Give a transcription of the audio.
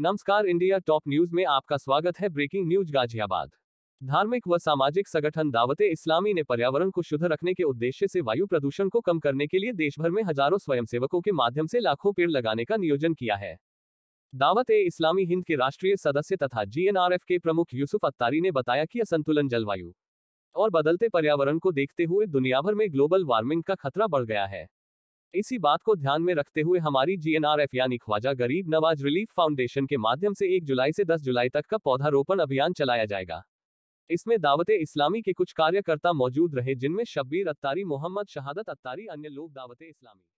नमस्कार India top news में आपका स्वागत है ब्रेकिंग न्यूज गाजियाबाद धार्मिक व सामाजिक संगठन दावते इस्लामी ने पर्यावरण को शुद्ध रखने के उद्देश्य से वायु प्रदूषण को कम करने के लिए देश भर में हजारों स्वयंसेवकों के माध्यम से लाखों पेड़ लगाने का नियोजन किया है दावत ए इस्लामी हिंद के राष्ट्रीय सदस्य तथा जीएनआरएफ के प्रमुख यूसुफ अत्तारी ने बताया कि असंतुलन जलवायु और बदलते पर्यावरण को देखते हुए दुनिया भर में ग्लोबल वार्मिंग का खतरा बढ़ गया है इसी बात को ध्यान में रखते हुए हमारी जीएनआरएफ यानी ख्वाजा गरीब नवाज रिलीफ फाउंडेशन के माध्यम से 1 जुलाई से 10 जुलाई तक का पौधारोपण अभियान चलाया जाएगा इसमें दावत इस्लामी के कुछ कार्यकर्ता मौजूद रहे जिनमें शब्बीर अत्तारी मोहम्मद शहादत अत्तारी अन्य लोग दावत इस्लामी